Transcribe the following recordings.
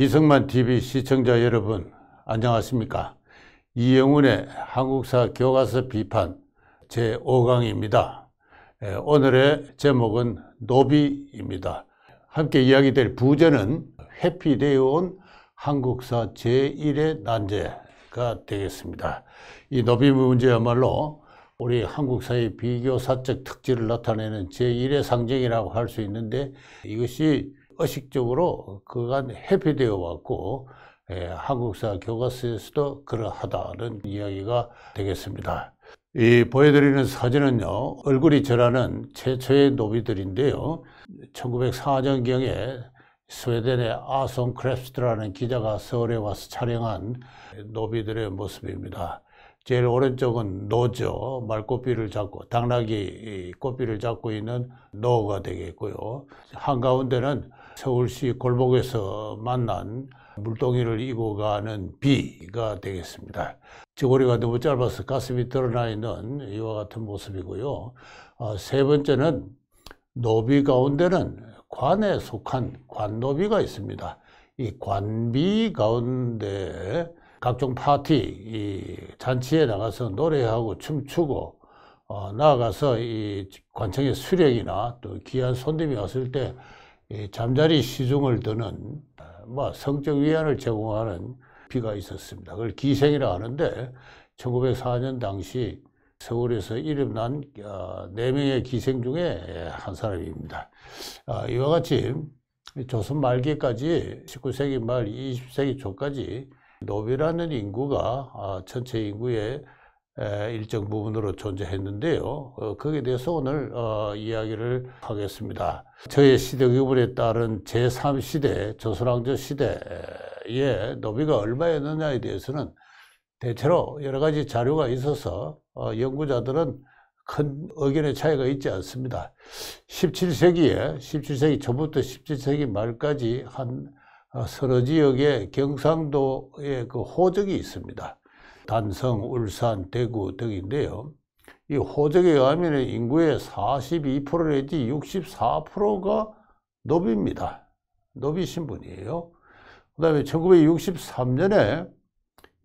이승만 TV 시청자 여러분 안녕하십니까 이영훈의 한국사 교과서 비판 제5강입니다 예, 오늘의 제목은 노비입니다 함께 이야기 될 부제는 회피되어 온 한국사 제1의 난제가 되겠습니다 이 노비 문제야말로 우리 한국사의 비교사적 특질을 나타내는 제1의 상징이라고 할 수 있는데 이것이 의식적으로 그간 회피되어 왔고 예, 한국사 교과서에서도 그러하다는 이야기가 되겠습니다. 이 보여드리는 사진은요 얼굴이 절하는 최초의 노비들인데요 1904년경에 스웨덴의 아손 크랩스트라는 기자가 서울에 와서 촬영한 노비들의 모습입니다 제일 오른쪽은 노죠 말꽃비를 잡고 당나귀 꽃비를 잡고 있는 노가 되겠고요 한가운데는 서울시 골목에서 만난 물동이를 이고 가는 비가 되겠습니다. 저고리가 너무 짧아서 가슴이 드러나 있는 이와 같은 모습이고요. 어, 세 번째는 노비 가운데는 관에 속한 관노비가 있습니다. 이 관비 가운데 각종 파티, 이 잔치에 나가서 노래하고 춤추고 어, 나아가서 이 관청의 수령이나 또 귀한 손님이 왔을 때 잠자리 시중을 드는 뭐 성적 위안을 제공하는 비가 있었습니다. 그걸 기생이라 하는데 1904년 당시 서울에서 이름 난 4명의 어, 기생 중에 한 사람입니다. 아, 이와 같이 조선 말기까지 19세기 말 20세기 초까지 노비라는 인구가 아, 전체 인구의 일정 부분으로 존재했는데요. 어, 거기에 대해서 오늘 어, 이야기를 하겠습니다. 저의 시대 유물에 따른 제3시대 조선왕조 시대의 노비가 얼마였느냐에 대해서는 대체로 여러 가지 자료가 있어서 어, 연구자들은 큰 의견의 차이가 있지 않습니다. 17세기에 17세기 초부터 17세기 말까지 한 서너 지역의 경상도의 그 호적이 있습니다. 단성, 울산, 대구 등인데요. 이 호적에 의하면 인구의 42% 내지 64%가 노비입니다. 노비신 분이에요. 그 다음에 1963년에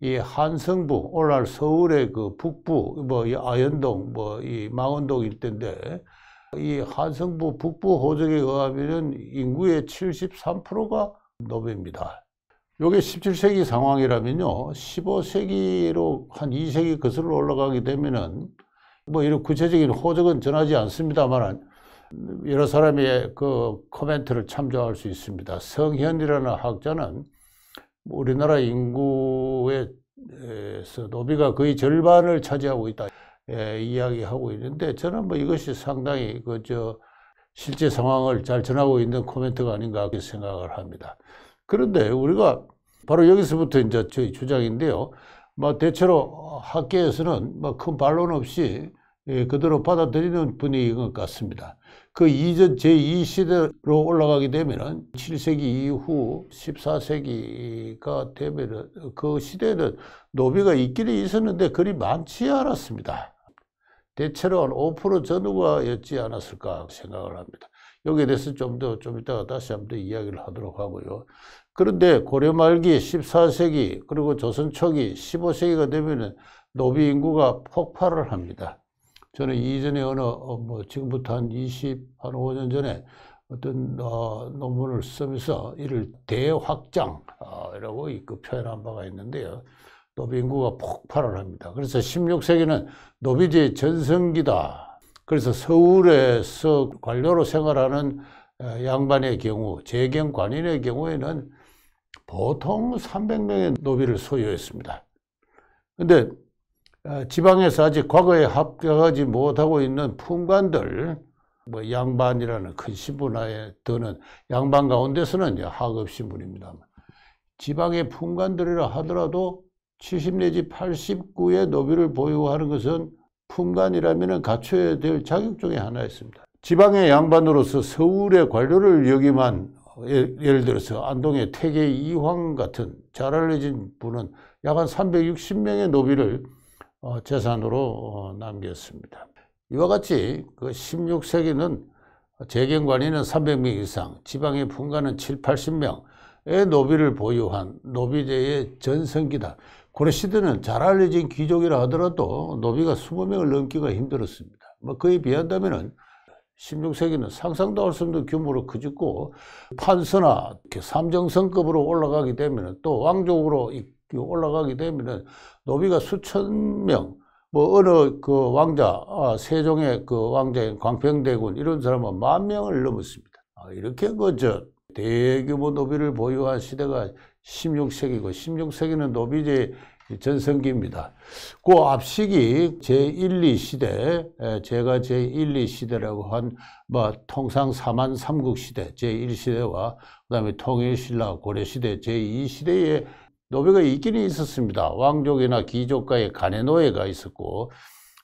이 한성북, 오늘날 서울의 그 북부, 뭐 이 아현동, 뭐 이 망원동 일대인데 이 한성북 북부 호적에 의하면 인구의 73%가 노비입니다. 요게 17세기 상황이라면요. 15세기로 한 2세기 거슬러 올라가게 되면은 뭐 이런 구체적인 호적은 전하지 않습니다만 여러 사람의 그 코멘트를 참조할 수 있습니다. 성현이라는 학자는 뭐 우리나라 인구에서 노비가 거의 절반을 차지하고 있다 예, 이야기하고 있는데 저는 뭐 이것이 상당히 그저 실제 상황을 잘 전하고 있는 코멘트가 아닌가 생각을 합니다. 그런데 우리가 바로 여기서부터 이제 저희 주장인데요. 뭐 대체로 학계에서는 뭐큰 반론 없이 예, 그대로 받아들이는 분위기인 것 같습니다. 그 이전 제2시대로 올라가게 되면은 7세기 이후 14세기가 되면은 그 시대에는 노비가 있기는 있었는데 그리 많지 않았습니다. 대체로 한5% 전후가였지 않았을까 생각을 합니다. 여기에 대해서 좀 더좀 좀 이따가 다시 한번 더 이야기를 하도록 하고요. 그런데 고려 말기 14세기 그리고 조선 초기 15세기가 되면은 노비 인구가 폭발을 합니다. 저는 이전에 어느 어, 뭐 지금부터 한 20, 한 5년 전에 어떤 어, 논문을 쓰면서 이를 대확장이라고 어, 그 표현한 바가 있는데요. 노비 인구가 폭발을 합니다. 그래서 16세기는 노비제 전성기다. 그래서 서울에서 관료로 생활하는 어, 양반의 경우, 재경 관인의 경우에는 보통 300명의 노비를 소유했습니다. 그런데 어, 지방에서 아직 과거에 합격하지 못하고 있는 품관들, 뭐 양반이라는 큰 신분화에 드는 양반 가운데서는 하급 신분입니다만 지방의 품관들이라 하더라도 70 내지 89의 노비를 보유하는 것은 품관이라면 갖춰야 될 자격 중에 하나였습니다. 지방의 양반으로서 서울의 관료를 역임한 예, 예를 들어서 안동의 태계 이황 같은 잘 알려진 분은 약 한 360명의 노비를 어, 재산으로 어, 남겼습니다. 이와 같이 그 16세기는 재경관이는 300명 이상, 지방의 품가는 7, 80명의 노비를 보유한 노비제의 전성기다. 고려 시대는 잘 알려진 귀족이라 하더라도 노비가 20명을 넘기가 힘들었습니다. 뭐 그에 비한다면은 16세기는 상상도 할 수 없는 규모로 커졌고 판서나 삼정성급으로 올라가게 되면 또 왕족으로 올라가게 되면 노비가 수천 명, 뭐 어느 그 왕자, 아, 세종의 그 왕자인 광평대군 이런 사람은 만 명을 넘었습니다. 아, 이렇게 그저 대규모 노비를 보유한 시대가 16세기고 16세기는 그 노비제 전성기입니다. 그 앞시기 제1, 2시대, 제가 제1, 2시대라고 한뭐 통상 4만 3국 시대, 제1시대와 그다음에 통일신라 고려시대 제2시대에 노비가 있기는 있었습니다. 왕족이나 귀족과의 간의 노예가 있었고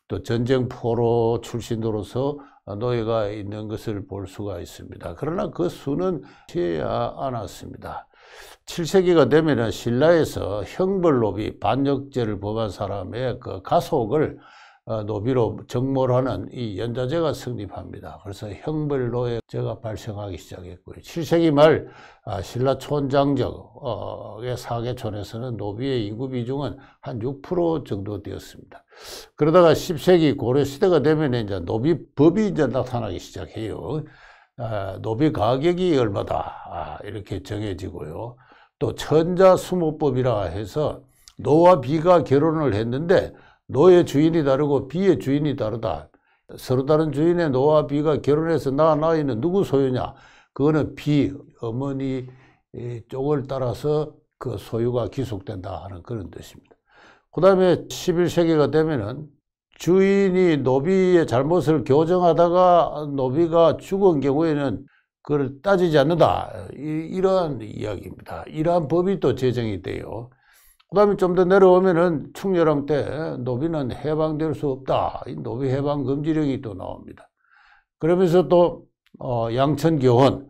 또 전쟁 포로 출신으로서 노예가 있는 것을 볼 수가 있습니다. 그러나 그 수는 취야 않았습니다. 7세기가 되면은 신라에서 형벌노비 반역죄를 범한 사람의 그 가속을 어, 노비로 정몰하는 이 연좌제가 성립합니다. 그래서 형벌노예제가 발생하기 시작했고요. 7세기 말 아, 신라 촌장적의 사계촌에서는 노비의 인구 비중은 한 6% 정도 되었습니다. 그러다가 10세기 고려 시대가 되면 이제 노비법이 이제 나타나기 시작해요. 아, 노비 가격이 얼마다 아, 이렇게 정해지고요. 또 천자수모법이라 해서 노와 비가 결혼을 했는데 노의 주인이 다르고 비의 주인이 다르다. 서로 다른 주인의 노와 비가 결혼해서 낳은 이는 누구 소유냐? 그거는 비 어머니 쪽을 따라서 그 소유가 기속된다 하는 그런 뜻입니다. 그 다음에 11세기가 되면은 주인이 노비의 잘못을 교정하다가 노비가 죽은 경우에는 그걸 따지지 않는다. 이, 이러한 이야기입니다. 이러한 법이 또 제정이 돼요. 그 다음에 좀 더 내려오면은 충렬왕 때 노비는 해방될 수 없다. 이 노비 해방 금지령이 또 나옵니다. 그러면서 또, 어, 양천교원,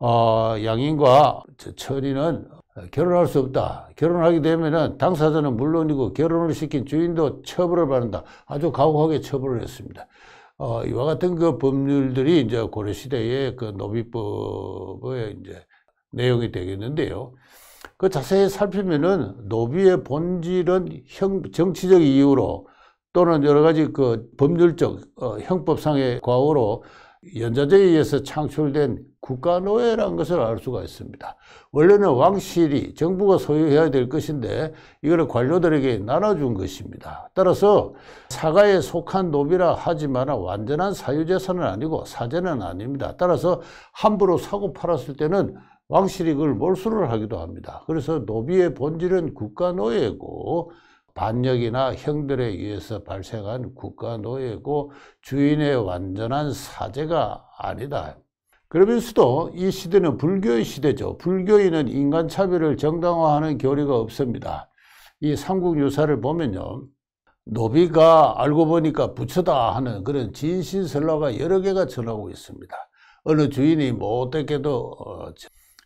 어, 양인과 천인은 어, 결혼할 수 없다. 결혼하게 되면은 당사자는 물론이고 결혼을 시킨 주인도 처벌을 받는다. 아주 가혹하게 처벌을 했습니다. 어, 이와 같은 그 법률들이 이제 고려시대의 그 노비법의 이제 내용이 되겠는데요. 그 자세히 살피면은 노비의 본질은 형, 정치적 이유로 또는 여러 가지 그 법률적 어, 형법상의 과오로 연좌제에 의해서 창출된 국가노예라는 것을 알 수가 있습니다. 원래는 왕실이 정부가 소유해야 될 것인데 이걸 관료들에게 나눠준 것입니다. 따라서 사가에 속한 노비라 하지만 완전한 사유재산은 아니고 사재는 아닙니다. 따라서 함부로 사고 팔았을 때는 왕실이 그걸 몰수를 하기도 합니다. 그래서 노비의 본질은 국가노예고 반역이나 형들에 의해서 발생한 국가 노예고 주인의 완전한 사제가 아니다. 그러면서도 이 시대는 불교의 시대죠. 불교인은 인간 차별을 정당화하는 교리가 없습니다. 이 삼국유사를 보면요. 노비가 알고 보니까 부처다 하는 그런 진신설화가 여러 개가 전하고 있습니다. 어느 주인이 못되게도 뭐 어,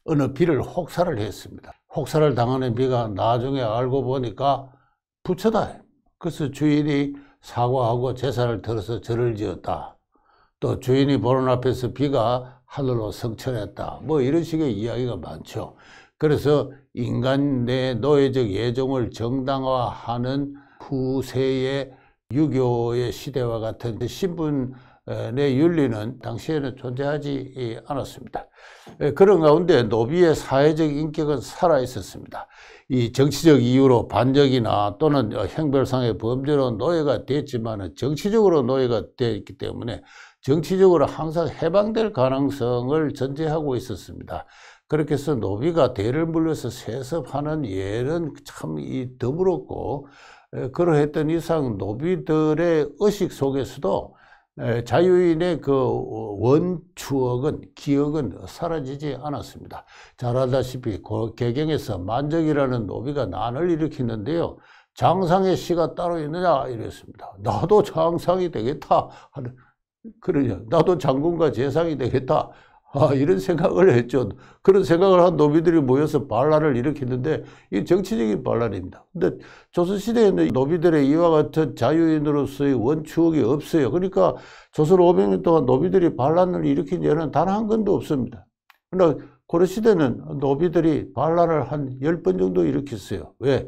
어느 비를 혹사를 했습니다. 혹사를 당하는 비가 나중에 알고 보니까 부처다. 그래서 주인이 사과하고 제사를 들어서 절을 지었다. 또 주인이 보는 앞에서 비가 하늘로 성천했다. 뭐 이런 식의 이야기가 많죠. 그래서 인간 내 노예적 예종을 정당화하는 후세의 유교의 시대와 같은 신분 내 윤리는 당시에는 존재하지 않았습니다. 그런 가운데 노비의 사회적 인격은 살아 있었습니다. 이 정치적 이유로 반역이나 또는 어, 형벌상의 범죄로 노예가 됐지만 정치적으로 노예가 되었기 때문에 정치적으로 항상 해방될 가능성을 전제하고 있었습니다. 그렇게 해서 노비가 대를 물려서 세습하는 예는 참이 드물었고 그러했던 이상 노비들의 의식 속에서도 자유인의 그 원추억은 기억은 사라지지 않았습니다. 잘 알다시피 개경에서 만적이라는 노비가 난을 일으키는데요. 장상의 시가 따로 있느냐 이랬습니다. 나도 장상이 되겠다 하는 그러냐 나도 장군과 재상이 되겠다 아, 이런 생각을 했죠. 그런 생각을 한 노비들이 모여서 반란을 일으켰는데 이 정치적인 반란입니다. 근데 조선시대에는 노비들의 이와 같은 자유인으로서의 원추억이 없어요. 그러니까 조선 500년 동안 노비들이 반란을 일으킨 예는 단 한 건도 없습니다. 그러나 고려시대는 노비들이 반란을 한 10번 정도 일으켰어요. 왜?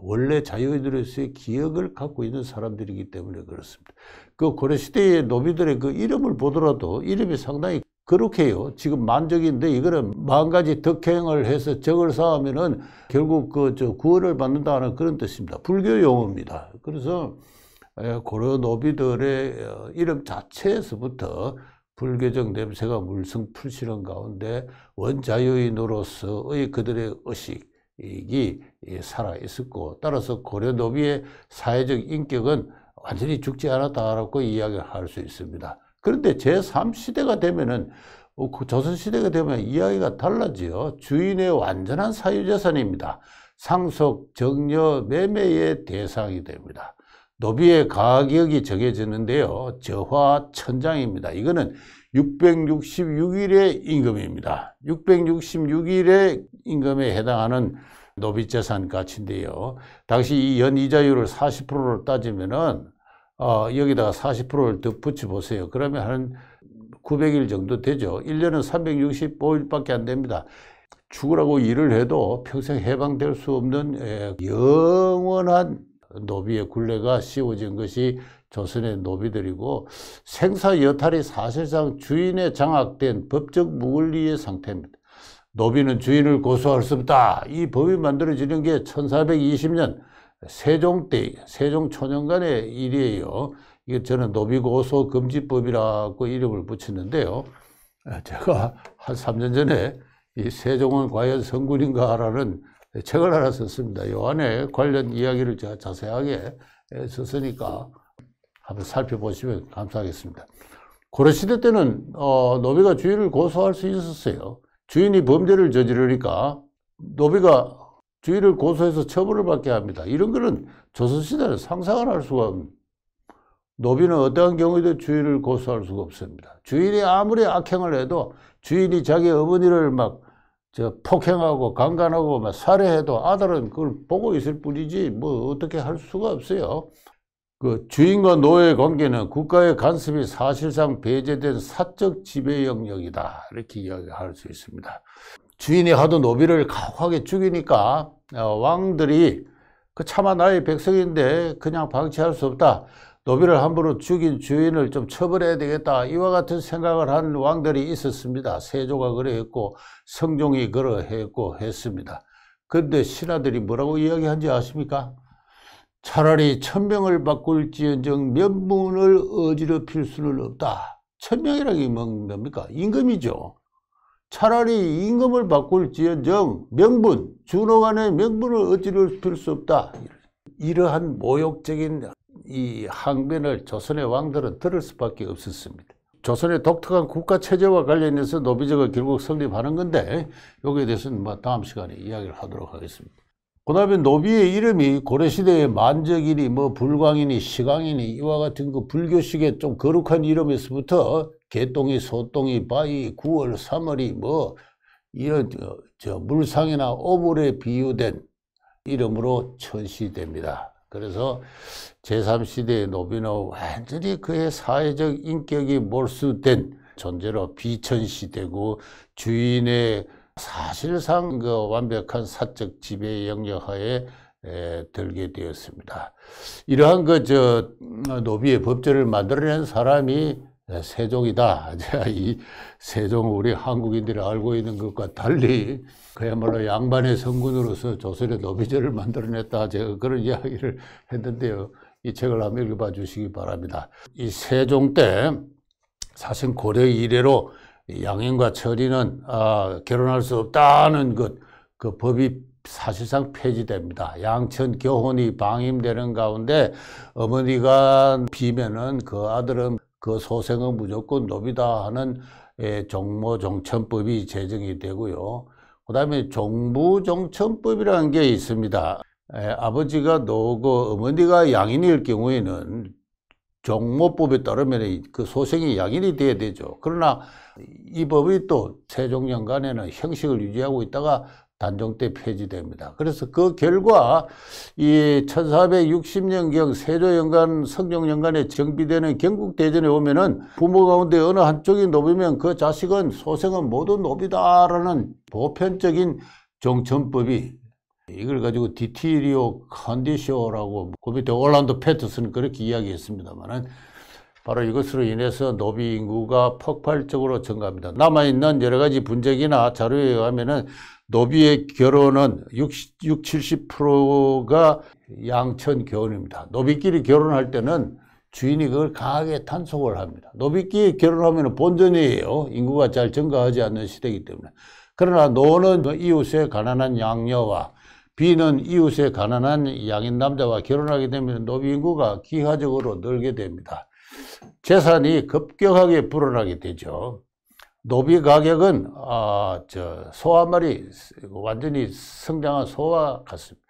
원래 자유인으로서의 기억을 갖고 있는 사람들이기 때문에 그렇습니다. 그 고려시대의 노비들의 그 이름을 보더라도 이름이 상당히 그렇게요. 지금 만족인데 이거는 마가지 덕행을 해서 적을 쌓으면은 결국 그 저 구원을 받는다는 그런 뜻입니다. 불교 용어입니다. 그래서 예, 고려 노비들의 어, 이름 자체에서부터 불교적 냄새가 물성풀시는 가운데 원자유인으로서의 그들의 의식이 예, 살아 있었고 따라서 고려 노비의 사회적 인격은 완전히 죽지 않았다라고 이야기를 할 수 있습니다. 그런데 제3시대가 되면은 어, 그 조선시대가 되면 이야기가 달라지요. 주인의 완전한 사유재산입니다. 상속, 정려, 매매의 대상이 됩니다. 노비의 가격이 적해지는데요 저화 천장입니다. 이거는 666일의 임금입니다. 666일의 임금에 해당하는 노비 재산 가치인데요. 당시 이 연이자율을 40%로 따지면은 어, 여기다가 40%를 더 붙여보세요. 그러면 한 900일 정도 되죠. 1년은 365일밖에 안 됩니다. 죽으라고 일을 해도 평생 해방될 수 없는 예, 영원한 노비의 굴레가 씌워진 것이 조선의 노비들이고 생사 여탈이 사실상 주인의 장악된 법적 무권리의 상태입니다. 노비는 주인을 고소할 수 없다. 이 법이 만들어지는 게 1420년 세종 때, 세종 초년간의 일이에요. 이게 저는 노비고소 금지법이라고 이름을 붙였는데요. 아, 제가 한 3년 전에 이 세종은 과연 성군인가라는 책을 하나 썼습니다. 요 안에 관련 이야기를 제가 자세하게 썼으니까 한번 살펴보시면 감사하겠습니다. 고려시대 때는 어, 노비가 주인을 고소할 수 있었어요. 주인이 범죄를 저지르니까 노비가 주의를 고소해서 처벌을 받게 합니다. 이런 거는 조선시대는 상상을 할 수가 없습니다. 노비는 어떠한 경우에도 주인을 고소할 수가 없습니다. 주인이 아무리 악행을 해도 주인이 자기 어머니를 막 저 폭행하고 강간하고 막 살해해도 아들은 그걸 보고 있을 뿐이지 뭐 어떻게 할 수가 없어요. 그 주인과 노예의 관계는 국가의 간섭이 사실상 배제된 사적 지배 영역이다 이렇게 이야기할 수 있습니다. 주인이 하도 노비를 가혹하게 죽이니까 어, 왕들이 그 차마 나의 백성인데 그냥 방치할 수 없다. 노비를 함부로 죽인 주인을 좀 처벌해야 되겠다. 이와 같은 생각을 한 왕들이 있었습니다. 세조가 그러했고 성종이 그러했고 했습니다. 그런데 신하들이 뭐라고 이야기한지 아십니까? 차라리 천명을 바꿀지언정 면분을 어지럽힐 수는 없다. 천명이라는 게 뭡니까? 임금이죠. 차라리 임금을 바꿀지언정 명분, 준호간의 명분을 어찌를 필수 없다. 이러한 모욕적인 이 항변을 조선의 왕들은 들을 수밖에 없었습니다. 조선의 독특한 국가 체제와 관련해서 노비제가 결국 성립하는 건데 여기에 대해서는 뭐 다음 시간에 이야기를 하도록 하겠습니다. 그 다음에 노비의 이름이 고려시대의 만적이니 뭐 불광이니 시강이니 이와 같은 그 불교식의 좀 거룩한 이름에서부터 개똥이, 소똥이, 바위, 9월, 3월이 뭐 이런 저 물상이나 오물에 비유된 이름으로 천시됩니다. 그래서 제3시대의 노비는 완전히 그의 사회적 인격이 몰수된 존재로 비천시되고 주인의 사실상 그 완벽한 사적 지배 영역하에 에, 들게 되었습니다. 이러한 그저 음, 노비의 법제를 만들어낸 사람이 네, 세종이다. 이 세종 우리 한국인들이 알고 있는 것과 달리 그야말로 양반의 성군으로서 조선의 노비제를 만들어냈다. 제가 그런 이야기를 했는데요. 이 책을 한번 읽어봐 주시기 바랍니다. 이 세종 때 사실 고려 이래로 양인과 철인은 아, 결혼할 수 없다는 것, 그 법이 사실상 폐지됩니다. 양천 교혼이 방임되는 가운데 어머니가 비면은 그 아들은 그 소생은 무조건 노비다 하는 종모종천법이 예, 제정이 되고요. 그 다음에 종부종천법이라는 게 있습니다. 예, 아버지가 노고 어머니가 양인일 경우에는 종모법에 따르면 그 소생이 양인이 돼야 되죠. 그러나 이 법이 또 세종년간에는 형식을 유지하고 있다가 단종 때 폐지됩니다. 그래서 그 결과 이 1460년경 세조연간 성종연간에 정비되는 경국대전에 오면은 부모 가운데 어느 한쪽이 높으면그 자식은 소생은 모두 높이다라는 보편적인 종천법이 이걸 가지고 디티리오 컨디쇼라고 그 밑에 올란드 패터슨 그렇게 이야기했습니다만은 바로 이것으로 인해서 노비 인구가 폭발적으로 증가합니다. 남아있는 여러 가지 분쟁이나 자료에 의하면은 노비의 결혼은 60, 60 70%가 양천 결혼입니다. 노비끼리 결혼할 때는 주인이 그걸 강하게 탄속을 합니다. 노비끼리 결혼하면 본전이에요. 인구가 잘 증가하지 않는 시대이기 때문에. 그러나 노는 이웃의 가난한 양녀와 비는 이웃의 가난한 양인 남자와 결혼하게 되면 노비 인구가 기하적으로 늘게 됩니다. 재산이 급격하게 불어나게 되죠. 노비 가격은 아, 저 소와 말이 완전히 성장한 소와 같습니다.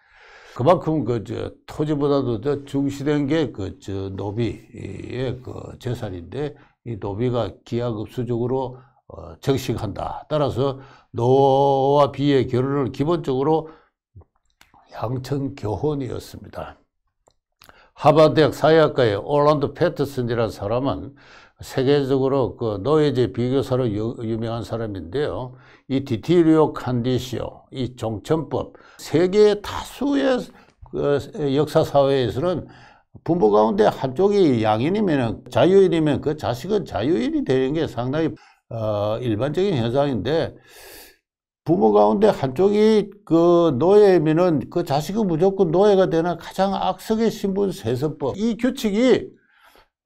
그만큼 그저 토지보다도 더 중시된 게그저 노비의 그 재산인데 이 노비가 기하급수적으로 어, 정식한다. 따라서 노와 비의 결혼을 기본적으로 양천 교혼이었습니다. 하버드대학 사회학과의 올란드 패터슨이라는 사람은 세계적으로 그 노예제 비교사로 유, 명한 사람인데요. 이 디티리오 칸디시오, 이 종천법, 세계 다수의 그 역사사회에서는 부모 가운데 한쪽이 양인이면 자유인이면 그 자식은 자유인이 되는 게 상당히 어, 일반적인 현상인데 부모 가운데 한쪽이 그 노예면은 그 자식은 무조건 노예가 되는 가장 악성의 신분 세습법이 규칙이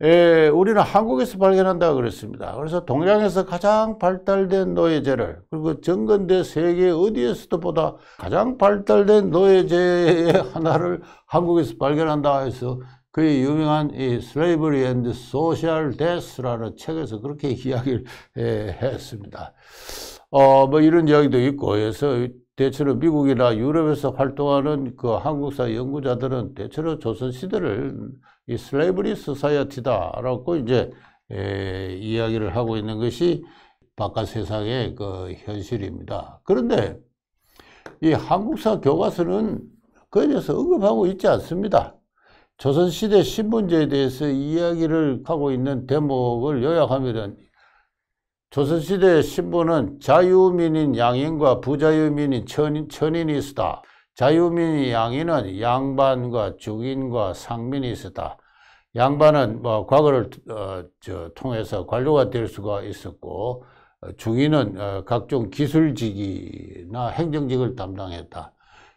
에, 예, 우리는 한국에서 발견한다 그랬습니다. 그래서 동양에서 가장 발달된 노예제를 그리고 정근대 세계 어디에서도 보다 가장 발달된 노예제의 하나를 한국에서 발견한다 해서 그의 유명한 이 Slavery and Social Death라는 책에서 그렇게 이야기를 에, 예, 했습니다. 어, 뭐 이런 이야기도 있고 그래서 대체로 미국이나 유럽에서 활동하는 그 한국사 연구자들은 대체로 조선시대를 이 슬레이브리 소사이어티다라고 이제 에, 이야기를 하고 있는 것이 바깥 세상의 그 현실입니다. 그런데 이 한국사 교과서는 그에 대해서 언급하고 있지 않습니다. 조선시대 신분제에 대해서 이야기를 하고 있는 대목을 요약하면 조선시대의 신분은 자유민인 양인과 부자유민인 천인, 천인이 있었다. 자유민인 양인은 양반과 중인과 상민이 있었다. 양반은 뭐 과거를 어, 저, 통해서 관료가 될 수가 있었고 어, 중인은 어, 각종 기술직이나 행정직을 담당했다.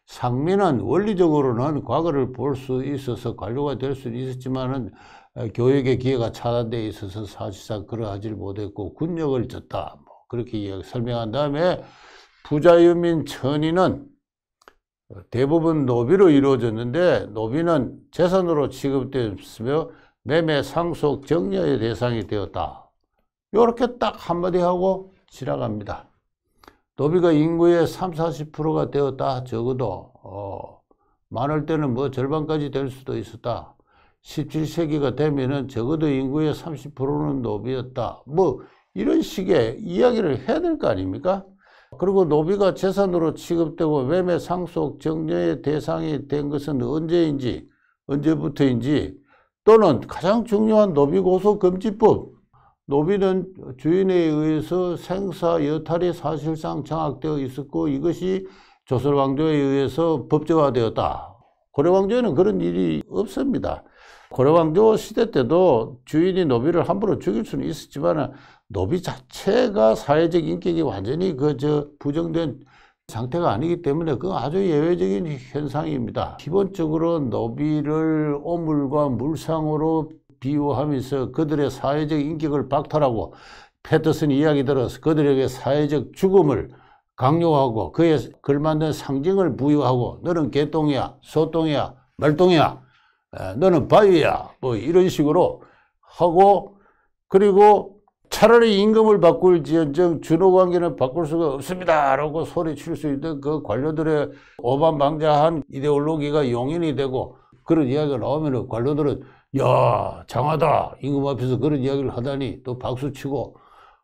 상민은 원리적으로는 과거를 볼 수 있어서 관료가 될 수 있었지만은 어, 교육의 기회가 차단되어 있어서 사실상 그러하지 못했고 군역을 졌다. 뭐 그렇게 설명한 다음에 부자유민 천인은 대부분 노비로 이루어졌는데 노비는 재산으로 취급되었으며 매매 상속 정려의 대상이 되었다. 이렇게 딱 한마디 하고 지나갑니다. 노비가 인구의 3, 0 40%가 되었다 적어도 어, 많을 때는 뭐 절반까지 될 수도 있었다. 17세기가 되면은 적어도 인구의 30%는 노비였다. 뭐 이런 식의 이야기를 해야 될 거 아닙니까? 그리고 노비가 재산으로 취급되고 외매 상속 정려의 대상이 된 것은 언제인지 언제부터인지 또는 가장 중요한 노비고소금지법 노비는 주인에 의해서 생사 여탈이 사실상 장악되어 있었고 이것이 조선 왕조에 의해서 법제화되었다 고려 왕조에는 그런 일이 없습니다 고려왕조 시대 때도 주인이 노비를 함부로 죽일 수는 있었지만 노비 자체가 사회적 인격이 완전히 그저 부정된 상태가 아니기 때문에 그건 아주 예외적인 현상입니다. 기본적으로 노비를 오물과 물상으로 비유하면서 그들의 사회적 인격을 박탈하고 패터슨 이야기 들어서 그들에게 사회적 죽음을 강요하고 그에 걸맞는 상징을 부여하고 너는 개똥이야, 소똥이야, 말똥이야 예, 너는 바위야. 뭐 이런 식으로 하고 그리고 차라리 임금을 바꿀지언정 준호관계는 바꿀 수가 없습니다 라고 소리칠 수 있는 그 관료들의 오반방자한 이데올로기가 용인이 되고 그런 이야기가 나오면 관료들은 야 장하다 임금 앞에서 그런 이야기를 하다니 또 박수치고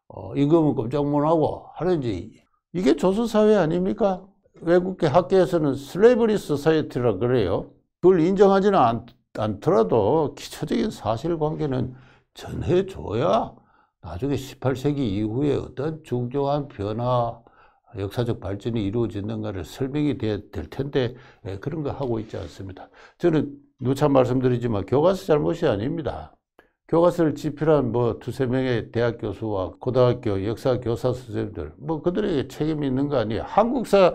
어, 임금은 꼼짝 못하고 하는지 이게 조선사회 아닙니까? 외국계 학계에서는 슬레이브리 소사이어티라 그래요 그걸 인정하지는 않, 않더라도 기초적인 사실관계는 전해줘야 나중에 18세기 이후에 어떤 중요한 변화, 역사적 발전이 이루어졌는가를 설명이 돼야 될 텐데 예, 그런 거 하고 있지 않습니다. 저는 누차 말씀드리지만 교과서 잘못이 아닙니다. 교과서를 집필한 뭐 두세 명의 대학 교수와 고등학교 역사 교사 선생님들 뭐 그들에게 책임이 있는 거 아니에요. 한국사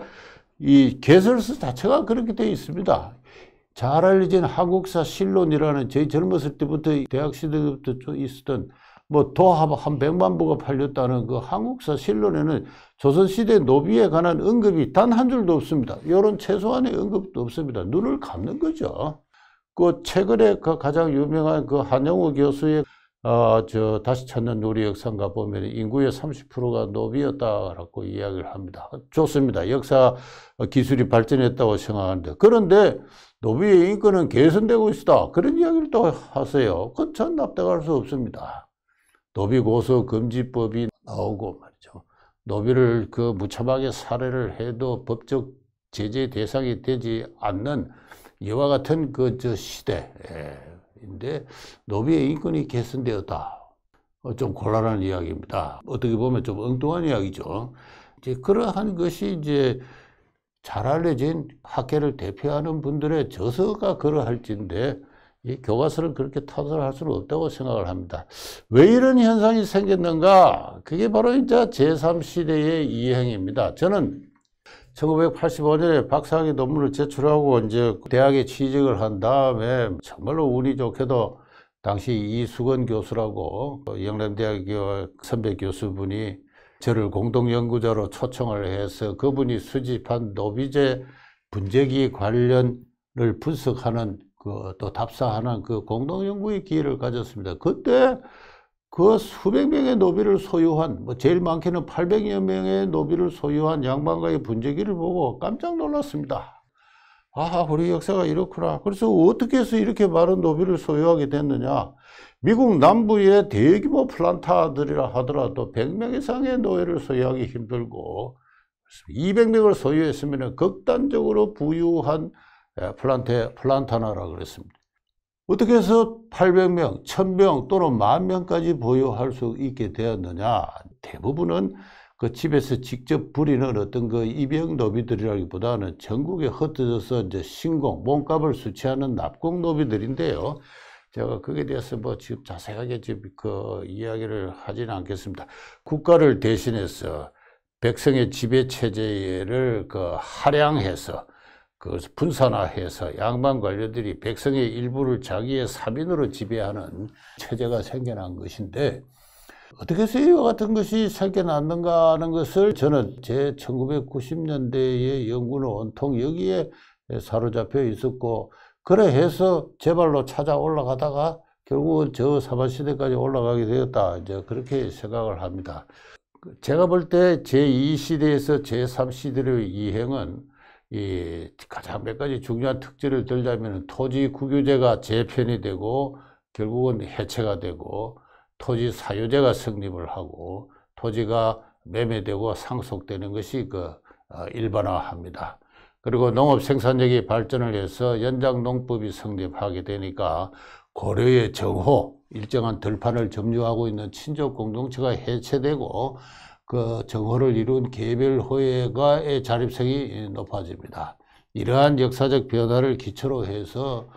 이 개설서 자체가 그렇게 되어 있습니다. 잘 알려진 한국사 실론이라는 저희 젊었을 때부터 대학 시대부터 좀 있었던 뭐 도합 한 백만 부가 팔렸다는 그 한국사 실론에는 조선시대 노비에 관한 언급이 단 한 줄도 없습니다. 이런 최소한의 언급도 없습니다. 눈을 감는 거죠. 그 최근에 그 가장 유명한 그 한영호 교수의 어, 저 다시 찾는 우리 역사가 인 보면 인구의 30%가 노비였다라고 이야기를 합니다. 좋습니다. 역사 기술이 발전했다고 생각하는데 그런데 노비의 인권은 개선되고 있다. 그런 이야기를 또 하세요. 그건 전 납득할 수 없습니다. 노비 고소 금지법이 나오고 말이죠. 노비를 그 무차하게 살해를 해도 법적 제재 대상이 되지 않는 이와 같은 그 저 시대인데 노비의 인권이 개선되었다. 어, 좀 곤란한 이야기입니다. 어떻게 보면 좀 엉뚱한 이야기죠. 이제 그러한 것이 이제 잘 알려진 학계를 대표하는 분들의 저서가 그러할진데 이 교과서를 그렇게 타설할 수는 없다고 생각을 합니다. 왜 이런 현상이 생겼는가? 그게 바로 이제 제3시대의 이행입니다. 저는 1985년에 박사학위 논문을 제출하고 이제 대학에 취직을 한 다음에 정말로 운이 좋게도 당시 이수건 교수라고 영남대학 교 선배 교수분이 저를 공동연구자로 초청을 해서 그분이 수집한 노비제 분쟁기 관련을 분석하는 그또 답사하는 그 공동연구의 기회를 가졌습니다. 그때 그 수백 명의 노비를 소유한 뭐 제일 많게는 800여 명의 노비를 소유한 양반가의 분쟁기를 보고 깜짝 놀랐습니다. 아 우리 역사가 이렇구나. 그래서 어떻게 해서 이렇게 많은 노비를 소유하게 됐느냐. 미국 남부의 대규모 플란타들이라 하더라도 100명 이상의 노예를 소유하기 힘들고 200명을 소유했으면 극단적으로 부유한 플란테, 플란타나라 그랬습니다. 어떻게 해서 800명, 1000명 또는 1만명까지 보유할 수 있게 되었느냐 대부분은 그 집에서 직접 부리는 어떤 그입영 노비들이라기보다는 전국에 흩어져서 이제 신공, 몸값을 수취하는 납공 노비들인데요. 제가 거기에 대해서 뭐 지금 자세하게 지금 그 이야기를 하지는 않겠습니다. 국가를 대신해서 백성의 지배 체제를 그하량해서그 분산화해서 양반 관료들이 백성의 일부를 자기의 사민으로 지배하는 체제가 생겨난 것인데 어떻게 해서 이와 같은 것이 생겨났는가 하는 것을 저는 제 1990년대의 연구는 온통 여기에 사로잡혀 있었고 그래 해서 제발로 찾아 올라가다가 결국은 저 사바시대까지 올라가게 되었다. 이제 그렇게 생각을 합니다. 제가 볼 때 제2시대에서 제3시대의 이행은 이 가장 몇 가지 중요한 특징을 들자면 토지 국유제가 재편이 되고 결국은 해체가 되고 토지 사유제가 성립을 하고 토지가 매매되고 상속되는 것이 그 어, 일반화합니다. 그리고 농업 생산력이 발전을 해서 연장 농법이 성립하게 되니까 고려의 정호 일정한 들판을 점유하고 있는 친족 공동체가 해체되고 그 정호를 이룬 개별 호예가의 자립성이 높아집니다. 이러한 역사적 변화를 기초로 해서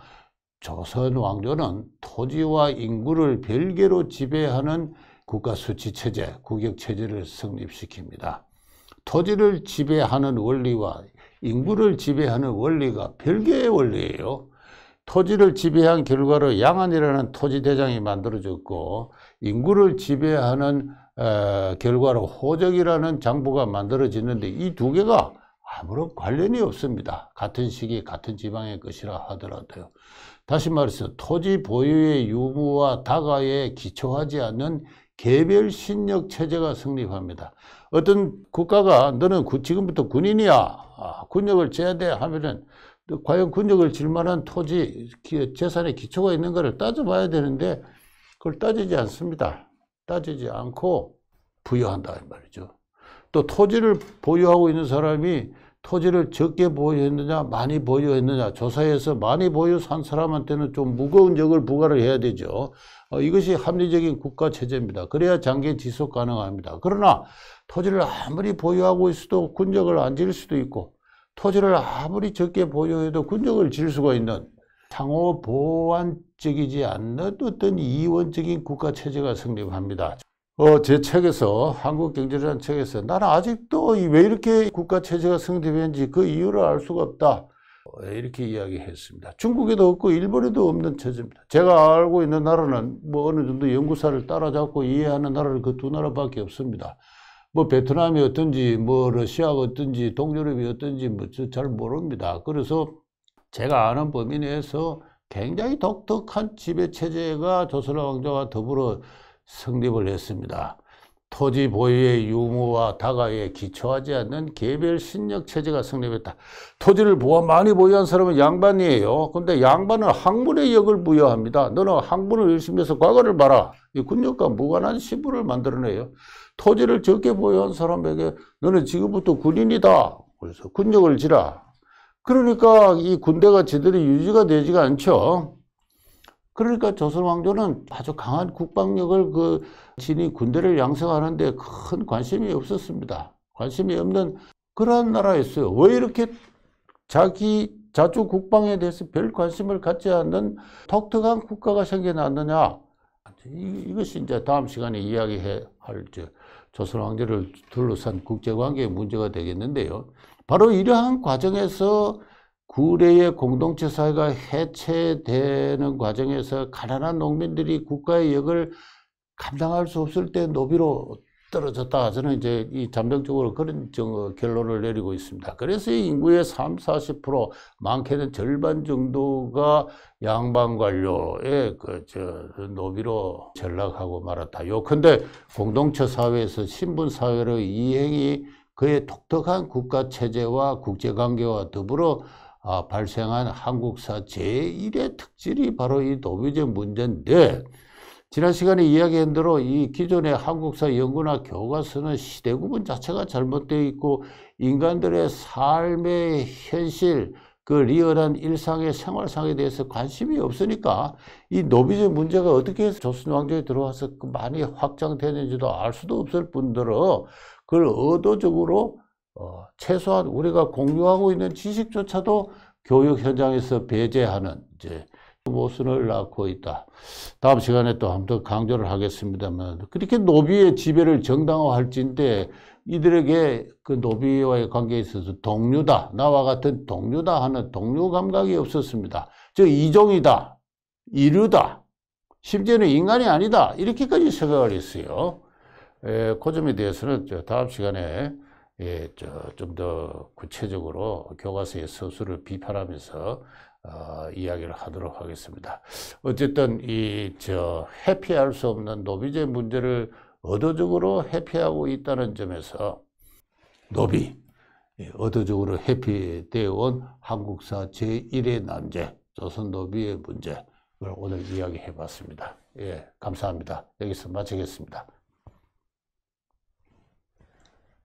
조선 왕조는 토지와 인구를 별개로 지배하는 국가수치체제, 국격체제를 성립시킵니다. 토지를 지배하는 원리와 인구를 지배하는 원리가 별개의 원리예요. 토지를 지배한 결과로 양안이라는 토지 대장이 만들어졌고 인구를 지배하는 에, 어, 결과로 호적이라는 장부가 만들어졌는데이 두 개가 아무런 관련이 없습니다. 같은 시기 같은 지방의 것이라 하더라도요. 다시 말해서 토지 보유의 유무와 다가에 기초하지 않는 개별 신력 체제가 성립합니다. 어떤 국가가 너는 지금부터 군인이야 군역을 아, 지어야돼하면은 과연 군역을 질 만한 토지 재산의 기초가 있는 것을 따져봐야 되는데 그걸 따지지 않습니다. 따지지 않고 부여한다 는 말이죠. 또 토지를 보유하고 있는 사람이 토지를 적게 보유했느냐 많이 보유했느냐 조사해서 많이 보유산 사람한테는 좀 무거운 적을 부과를 해야 되죠. 어, 이것이 합리적인 국가 체제입니다. 그래야 장기 지속 가능합니다. 그러나 토지를 아무리 보유하고 있어도 군적을 안 질 수도 있고 토지를 아무리 적게 보유해도 군적을 질 수가 있는 상호 보완적이지 않는 어떤 이원적인 국가 체제가 성립합니다. 어, 제 책에서 한국경제라는 책에서 나는 아직도 왜 이렇게 국가체제가 성립했는지 그 이유를 알 수가 없다 어, 이렇게 이야기했습니다. 중국에도 없고 일본에도 없는 체제입니다. 제가 알고 있는 나라는 뭐 어느 정도 연구사를 따라잡고 이해하는 나라는 그 두 나라밖에 없습니다. 뭐 베트남이 어떤지 뭐 러시아가 어떤지 동유럽이 어떤지 뭐잘 모릅니다. 그래서 제가 아는 범위 내에서 굉장히 독특한 지배체제가 조선왕조와 더불어 성립을 했습니다. 토지 보유의 유무와 다가에 기초하지 않는 개별 신력 체제가 성립했다. 토지를 보아 많이 보유한 사람은 양반이에요. 근데 양반은 학문의 역을 부여합니다. 너는 학문을 열심히 해서 과거를 봐라. 이 군역과 무관한 시분을 만들어내요. 토지를 적게 보유한 사람에게 너는 지금부터 군인이다. 그래서 군역을 지라. 그러니까 이 군대가 제대로 유지가 되지가 않죠. 그러니까 조선 왕조는 아주 강한 국방력을 그 진이 군대를 양성하는데 큰 관심이 없었습니다. 관심이 없는 그러한 나라였어요. 왜 이렇게 자기 자주 국방에 대해서 별 관심을 갖지 않는 독특한 국가가 생겨났느냐? 이, 것이 이제 다음 시간에 이야기해 할 조선 왕조를 둘러싼 국제관계의 문제가 되겠는데요. 바로 이러한 과정에서 구례의 공동체 사회가 해체되는 과정에서 가난한 농민들이 국가의 역을 감당할 수 없을 때 노비로 떨어졌다. 저는 이제 이 잠정적으로 그런 어, 결론을 내리고 있습니다. 그래서 인구의 3, 40% 많게는 절반 정도가 양반관료의 그저 그 노비로 전락하고 말았다. 요컨대 공동체 사회에서 신분 사회로 이행이 그의 독특한 국가 체제와 국제 관계와 더불어 아, 발생한 한국사 제1의 특질이 바로 이노비적 문제인데 지난 시간에 이야기한 대로 이 기존의 한국사 연구나 교과서는 시대 구분 자체가 잘못되어 있고 인간들의 삶의 현실 그 리얼한 일상의 생활상에 대해서 관심이 없으니까 이노비적 문제가 어떻게 해서 조선 왕조에 들어와서 그 많이 확장되는지도 알 수도 없을 뿐더러 그걸 의도적으로 어, 최소한 우리가 공유하고 있는 지식조차도 교육 현장에서 배제하는 이제 모순을 낳고 있다. 다음 시간에 또한번더 강조를 하겠습니다만 그렇게 노비의 지배를 정당화할진데 이들에게 그 노비와의 관계에 있어서 동료다 나와 같은 동료다 하는 동료 감각이 없었습니다. 저 이종이다 이류다 심지어는 인간이 아니다 이렇게까지 생각을 했어요. 에, 예, 그 점에 대해서는 다음 시간에 예, 좀더 구체적으로 교과서의 서술을 비판하면서 어, 이야기를 하도록 하겠습니다. 어쨌든 이저 회피할 수 없는 노비제 문제를 의도적으로 회피하고 있다는 점에서 노비, 예, 의도적으로 회피되어 온 한국사 제1의 남제 조선 노비의 문제, 를 오늘 이야기해 봤습니다. 예, 감사합니다. 여기서 마치겠습니다.